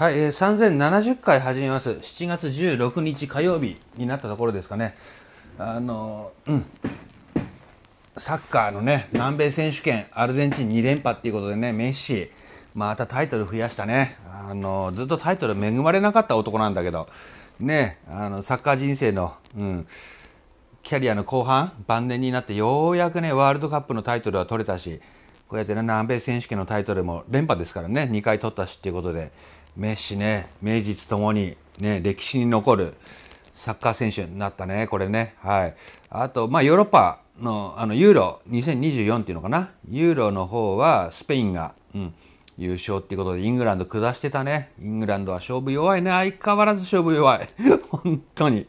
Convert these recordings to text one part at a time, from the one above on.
はい、えー、3070回始めます。7月16日火曜日になったところですかね。あの、うん。サッカーのね、南米選手権、アルゼンチン2連覇っていうことでね、メッシ、またタイトル増やしたね。あの、ずっとタイトル恵まれなかった男なんだけど、ね、あの、サッカー人生の、うん。キャリアの後半晩年になってようやくねワールドカップのタイトルは取れたしこうやってね南米選手権のタイトルも連覇ですからね2回取ったしっていうことでメッシね、名実ともに、ね、歴史に残るサッカー選手になったね、これね。はい、あと、まあ、ヨーロッパのあのユーロ2024っていうのかな、ユーロの方はスペインが、うん、優勝っていうことで、イングランド下してたね。イングランドは勝負弱いね、相変わらず勝負弱い。本当に。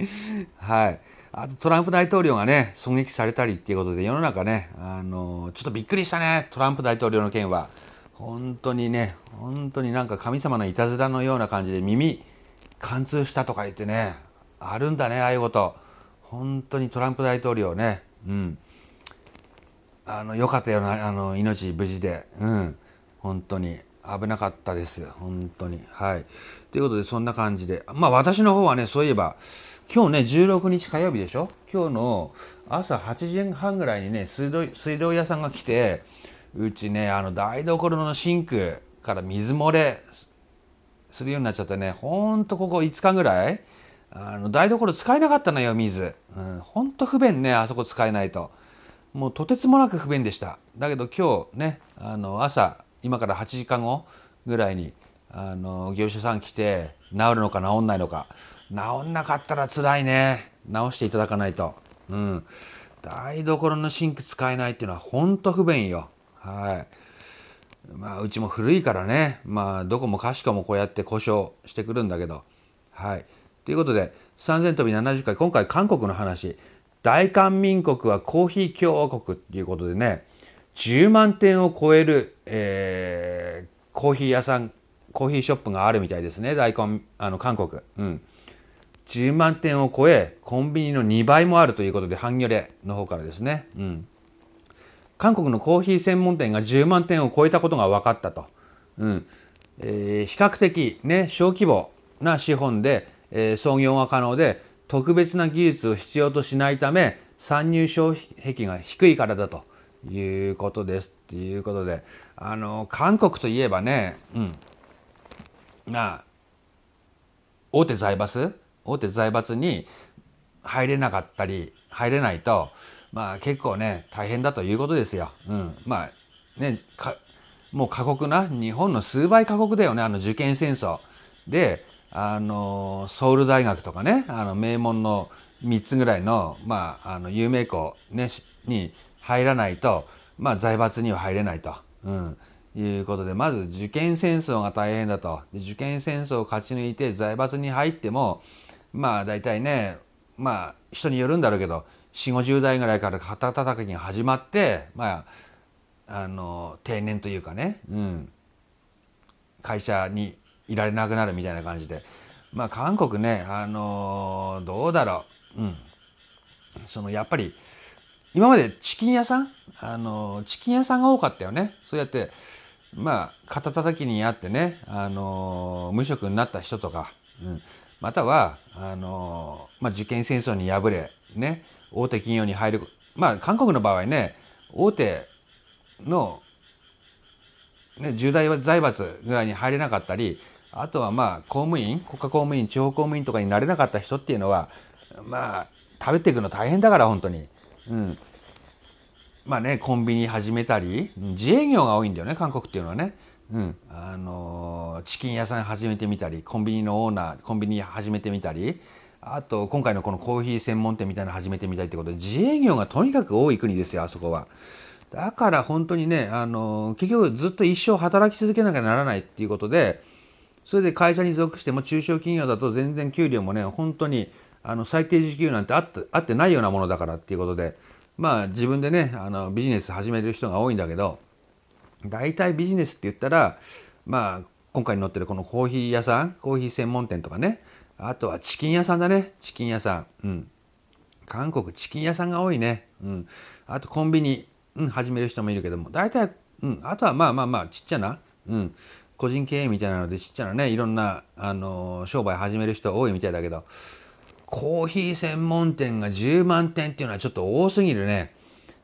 はい。あとトランプ大統領がね、狙撃されたりっていうことで、世の中ね、あのちょっとびっくりしたね、トランプ大統領の件は。本当にね本当になんか神様のいたずらのような感じで耳貫通したとか言ってねあるんだねああいうこと本当にトランプ大統領ねうんあのよかったようなあの命無事でうん本当に危なかったです本当にはいということでそんな感じでまあ私の方はねそういえば今日ね16日火曜日でしょ今日の朝8時半ぐらいにね水道水道屋さんが来てうちねあの台所のシンクから水漏れするようになっちゃってねほんとここ5日ぐらいあの台所使えなかったのよ水、うん、ほんと不便ねあそこ使えないともうとてつもなく不便でしただけど今日ねあの朝今から8時間後ぐらいにあの業者さん来て治るのか治んないのか治んなかったら辛いね治していただかないとうん台所のシンク使えないっていうのはほんと不便よはい。まあ、うちも古いからね、まあ、どこもかしこもこうやって故障してくるんだけど、はい。ということで、3000飛び70回、今回韓国の話、大韓民国はコーヒー共和国っていうことでね、10万点を超える、えー、コーヒー屋さん、コーヒーショップがあるみたいですね、大韓、あの、韓国。うん。10万点を超え、コンビニの2倍もあるということで、ハンギョレの方からですね。うん。韓国のコーヒー専門店が10万店を超えたことが分かったと、うんえー、比較的、ね、小規模な資本で、えー、創業が可能で特別な技術を必要としないため参入障壁が低いからだということですっていうことであの韓国といえばね、うん、な大手財閥大手財閥に入れなかったり入れないとまあ結構ね大変だということですよ。うん、まあねもう過酷な日本の数倍過酷だよねあの受験戦争。であのソウル大学とかねあの名門の3つぐらいの,、まあ、あの有名校、ね、に入らないと、まあ、財閥には入れないと、うん、いうことでまず受験戦争が大変だと受験戦争を勝ち抜いて財閥に入ってもまあ大体ねまあ人によるんだろうけど4 5 0代ぐらいから肩たたきが始まってまああの定年というかね、うん、会社にいられなくなるみたいな感じでまあ韓国ねあのどうだろう、うん、そのやっぱり今までチキン屋さんあのチキン屋さんが多かったよねそうやってまあ肩たたきにあってねあの無職になった人とか、うん、またはあのまあ、受験戦争に敗れね大手企業に入るまあ韓国の場合ね大手の、ね、重大財閥ぐらいに入れなかったりあとはまあ公務員国家公務員地方公務員とかになれなかった人っていうのはまあ食べていくの大変だから本当に。うん、まあねコンビニ始めたり自営業が多いんだよね韓国っていうのはね。うん、あのー、チキン屋さん始めてみたりコンビニのオーナーコンビニ始めてみたり、あと今回のこのコーヒー専門店みたいなの始めてみたいってことで自営業がとにかく多い国ですよあそこは。だから本当にねあの結局ずっと一生働き続けなきゃならないっていうことでそれで会社に属しても中小企業だと全然給料もね本当にあの最低時給なんてあってあってないようなものだからっていうことでまあ自分でねあのビジネス始める人が多いんだけど大体ビジネスって言ったらまあ今回に載ってるこのコーヒー屋さんコーヒー専門店とかねあとはチキン屋さんだね。チキン屋さん。うん。韓国チキン屋さんが多いね。うん。あとコンビニ、うん、始める人もいるけども、大体、うん、あとはまあまあまあ、ちっちゃな、うん、個人経営みたいなのでちっちゃなね、いろんな、あのー、商売始める人多いみたいだけど、コーヒー専門店が10万店っていうのはちょっと多すぎるね。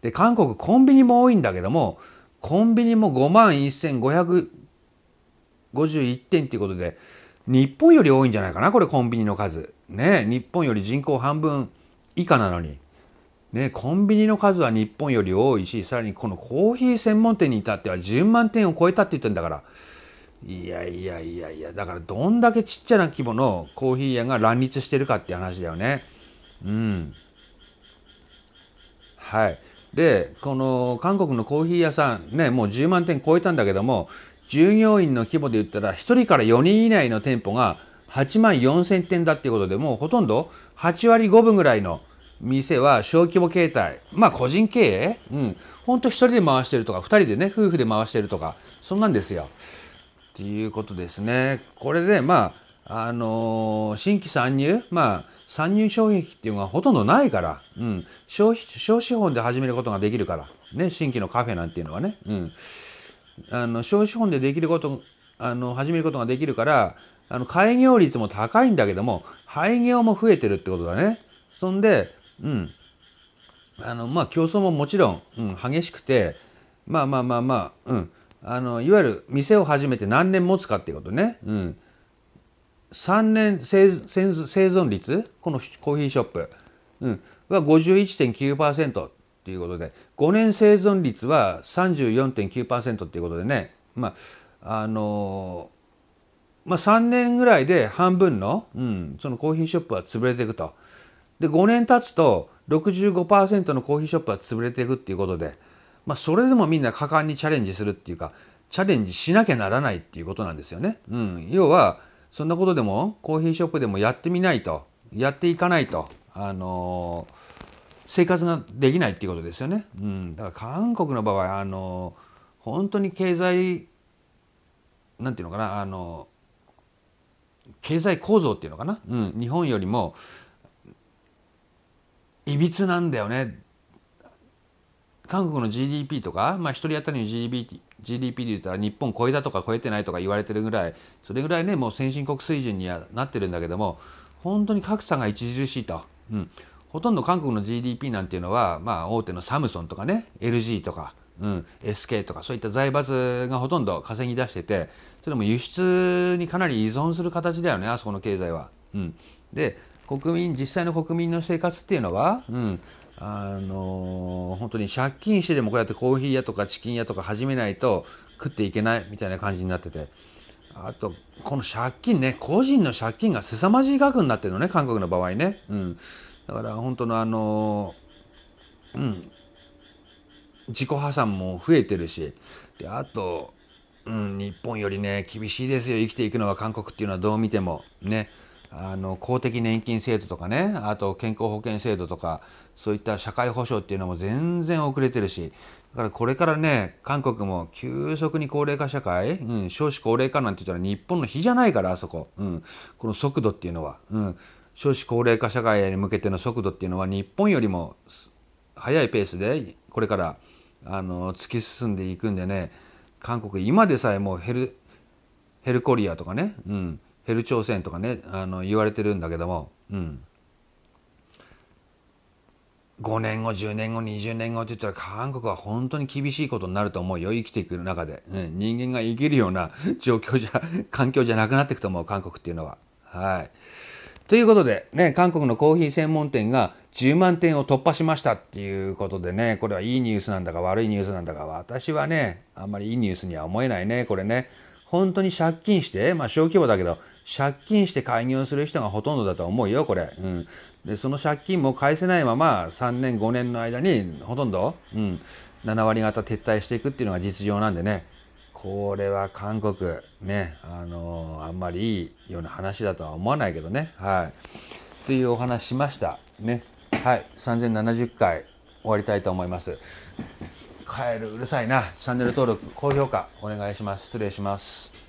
で、韓国コンビニも多いんだけども、コンビニも5万1551点っていうことで、日本より多いんじゃないかなこれコンビニの数ね日本より人口半分以下なのにねコンビニの数は日本より多いしさらにこのコーヒー専門店に至っては10万店を超えたって言ってんだからいやいやいやいやだからどんだけちっちゃな規模のコーヒー屋が乱立してるかって話だよねうんはいでこの韓国のコーヒー屋さんねもう10万店超えたんだけども従業員の規模で言ったら1人から4人以内の店舗が8万4000店だっていうことでもうほとんど8割5分ぐらいの店は小規模形態まあ個人経営うんほんと1人で回してるとか2人でね夫婦で回してるとかそんなんですよ。っていうことですね。これでまああのー、新規参入まあ参入障壁っていうのはほとんどないから、うん、消費消資本で始めることができるからね新規のカフェなんていうのはね。うんあの消費資本でできることあの始めることができるからあの開業率も高いんだけども廃業も増えてるってことだね。そんで、うんあのまあ、競争ももちろん、うん、激しくてまあまあまあまあ、うん、あのいわゆる店を始めて何年持つかっていうことね。うん、3年生存率このコーヒーショップ、うん、は51.9%ということで5年生存率は34.9%っていうことでねまああのまあ、3年ぐらいで半分の、うん、そのコーヒーショップは潰れていくと。で5年経つと65%のコーヒーショップは潰れていくっていうことで、まあ、それでもみんな果敢にチャレンジするっていうかチャレンジしなきゃならないっていうことなんですよね。うん、要はそんなことでもコーヒーショップでもやってみないとやっていかないと。あのー生活ができないっていうことですよね。うん、だから韓国の場合あの本当に経済なんていうのかなあの経済構造っていうのかな、うん、日本よりもいびつなんだよね韓国の GDP とか、まあ、1人当たりの GDP, GDP で言ったら日本超えたとか超えてないとか言われてるぐらいそれぐらいねもう先進国水準にはなってるんだけども本当に格差が著しいと、うん、ほとんど韓国の GDP なんていうのは、まあ、大手のサムソンとかね LG とか、うん、SK とかそういった財閥がほとんど稼ぎ出しててそれも輸出にかなり依存する形だよねあそこの経済は。うん、で国民実際の国民の生活っていうのは、うん、あのー、本当に借金してでもこうやってコーヒー屋とかチキン屋とか始めないと食っていけないみたいな感じになっててあとこの借金ね個人の借金が凄まじい額になってるのね韓国の場合ね。うんだから本当のあのうん自己破産も増えてるしであと、うん、日本よりね厳しいですよ生きていくのは韓国っていうのはどう見てもねあの公的年金制度とかねあと健康保険制度とかそういった社会保障っていうのも全然遅れてるしだからこれからね韓国も急速に高齢化社会、うん、少子高齢化なんて言ったら日本の比じゃないからあそこ、うん、この速度っていうのは。うん少子高齢化社会に向けての速度っていうのは日本よりも速いペースでこれからあの突き進んでいくんでね韓国今でさえもうヘルヘルコリアとかね、うん、ヘル朝鮮とかねあの言われてるんだけども、うん、5年後10年後20年後って言ったら韓国は本当に厳しいことになると思うよ生きていく中で、うん、人間が生きるような状況じゃ環境じゃなくなっていくと思う韓国っていうのは。はいということで、ね、韓国のコーヒー専門店が10万点を突破しましたっていうことでね、これはいいニュースなんだか悪いニュースなんだか、私はね、あんまりいいニュースには思えないね、これね。本当に借金して、まあ小規模だけど、借金して開業する人がほとんどだと思うよ、これ。うん。で、その借金も返せないまま、3年、5年の間に、ほとんど、うん、7割方撤退していくっていうのが実情なんでね。これは韓国ねあのあんまりいいような話だとは思わないけどねはいというお話しましたねはい3070回終わりたいと思います帰るうるさいなチャンネル登録高評価お願いします失礼します